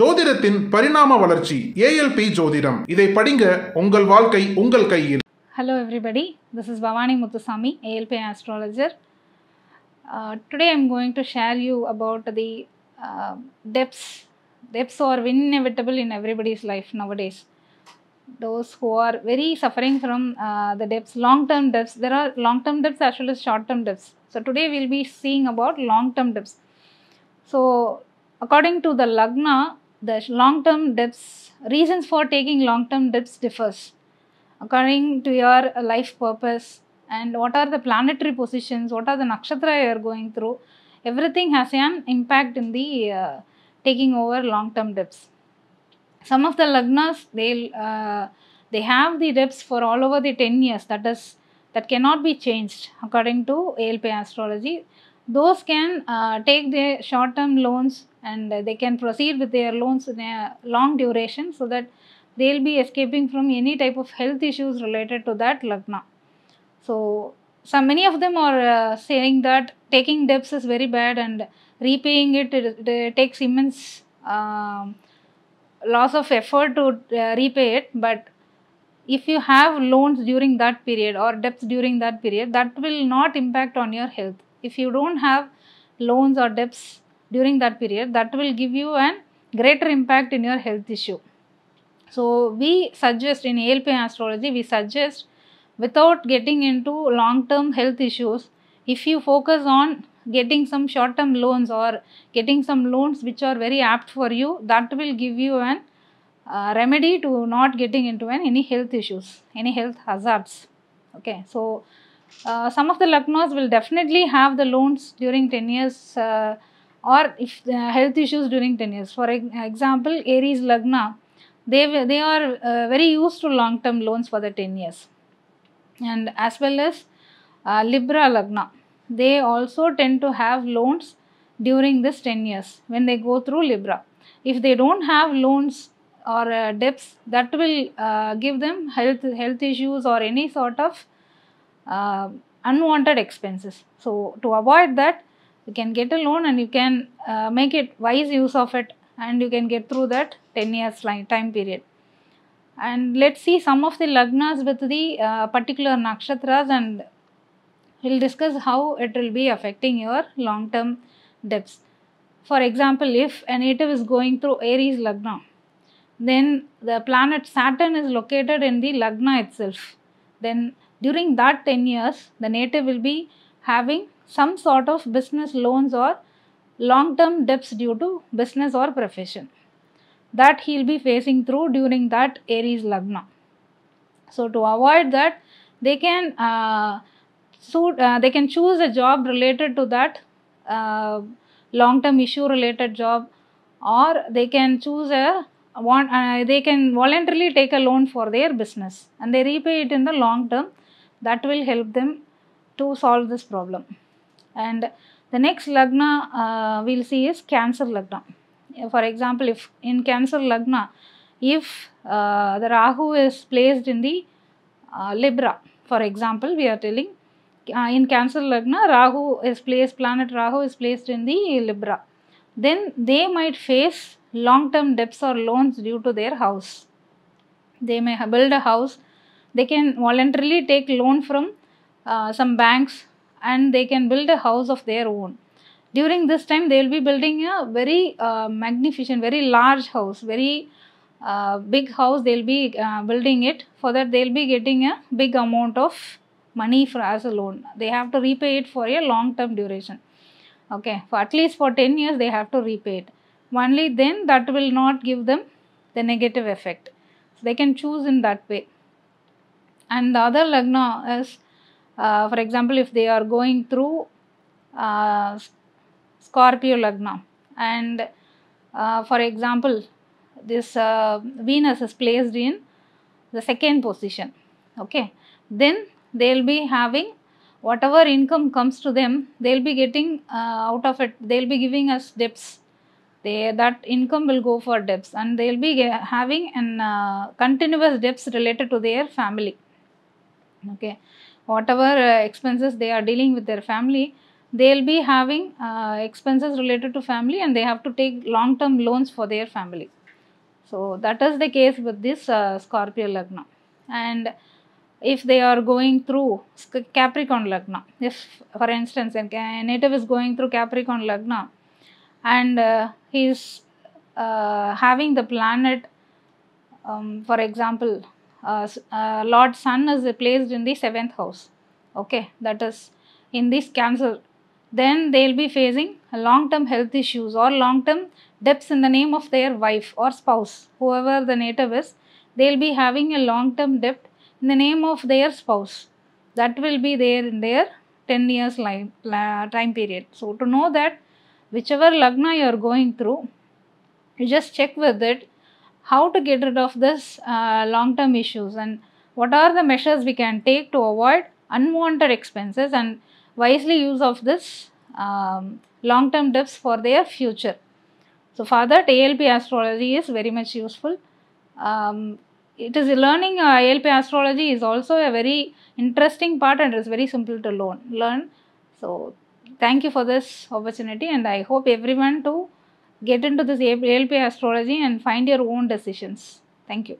ஜோதிடத்தின் பரிணாம வளர்ச்சி ஏஎல்பி ஜோதிடம் இதை படிங்க உங்கள் வாழ்க்கை உங்கள் கையில் hello everybody this is Bhavani Muthusamy ALP astrologer today I'm going to share you about the debts debts are inevitable in everybody's life nowadays those who are very suffering from uh, the debts, long-term debts. There are long-term debts as well as short-term debts. So today we'll be seeing about long-term debts. So according to the Lagna, the long-term dips. reasons for taking long-term dips differs according to your life purpose and what are the planetary positions, what are the nakshatra you are going through. Everything has an impact in the uh, taking over long-term dips. Some of the lagnas, they, uh, they have the dips for all over the 10 years. That is, that cannot be changed according to ALP astrology those can uh, take their short term loans and they can proceed with their loans in a long duration so that they'll be escaping from any type of health issues related to that lagna so so many of them are uh, saying that taking debts is very bad and repaying it, it, it takes immense um, loss of effort to uh, repay it but if you have loans during that period or debts during that period that will not impact on your health if you don't have loans or debts during that period, that will give you an greater impact in your health issue. So we suggest in ALP astrology, we suggest without getting into long-term health issues, if you focus on getting some short-term loans or getting some loans which are very apt for you, that will give you an uh, remedy to not getting into an, any health issues, any health hazards. Okay, so uh, some of the Lucknows will definitely have the loans during 10 years uh, or if uh, health issues during 10 years. For example, Aries Lagna, they, they are uh, very used to long-term loans for the 10 years. And as well as uh, Libra Lagna, they also tend to have loans during this 10 years when they go through Libra. If they don't have loans or debts, that will give them health, health issues or any sort of uh, unwanted expenses. So, to avoid that you can get a loan and you can uh, make it wise use of it and you can get through that 10 years time period. And let's see some of the lagnas with the uh, particular nakshatras and we'll discuss how it will be affecting your long term debts. For example, if a native is going through Aries lagna, then the planet Saturn is located in the lagna itself. Then during that 10 years, the native will be having some sort of business loans or long-term debts due to business or profession that he will be facing through during that Aries Lagna. So to avoid that, they can uh, suit, uh, they can choose a job related to that uh, long-term issue related job or they can choose a want, uh, they can voluntarily take a loan for their business and they repay it in the long term that will help them to solve this problem and the next lagna uh, we'll see is cancer lagna for example if in cancer lagna if uh, the rahu is placed in the uh, libra for example we are telling uh, in cancer lagna rahu is placed planet rahu is placed in the libra then they might face long term debts or loans due to their house they may build a house they can voluntarily take loan from uh, some banks and they can build a house of their own. During this time, they will be building a very uh, magnificent, very large house, very uh, big house. They will be uh, building it. For that, they will be getting a big amount of money for, as a loan. They have to repay it for a long term duration. Okay, for at least for 10 years, they have to repay it. Only then that will not give them the negative effect. So they can choose in that way and the other lagna is uh, for example if they are going through uh, scorpio lagna and uh, for example this uh, venus is placed in the second position okay then they'll be having whatever income comes to them they'll be getting uh, out of it they'll be giving us debts they that income will go for debts and they'll be having an uh, continuous debts related to their family okay whatever uh, expenses they are dealing with their family they'll be having uh, expenses related to family and they have to take long term loans for their family so that is the case with this uh, scorpio lagna and if they are going through capricorn lagna if for instance a native is going through capricorn lagna and uh, he is uh, having the planet um, for example uh, uh, Lord Sun is placed in the seventh house. Okay, that is in this Cancer. Then they'll be facing long-term health issues or long-term debts in the name of their wife or spouse, whoever the native is. They'll be having a long-term debt in the name of their spouse. That will be there in their 10 years life, time period. So to know that whichever lagna you are going through, you just check with it how to get rid of this uh, long-term issues and what are the measures we can take to avoid unwanted expenses and wisely use of this um, long-term debts for their future. So for that ALP astrology is very much useful. Um, it is learning uh, ALP astrology is also a very interesting part and it is very simple to learn. So thank you for this opportunity and I hope everyone to get into this LPA astrology and find your own decisions. Thank you.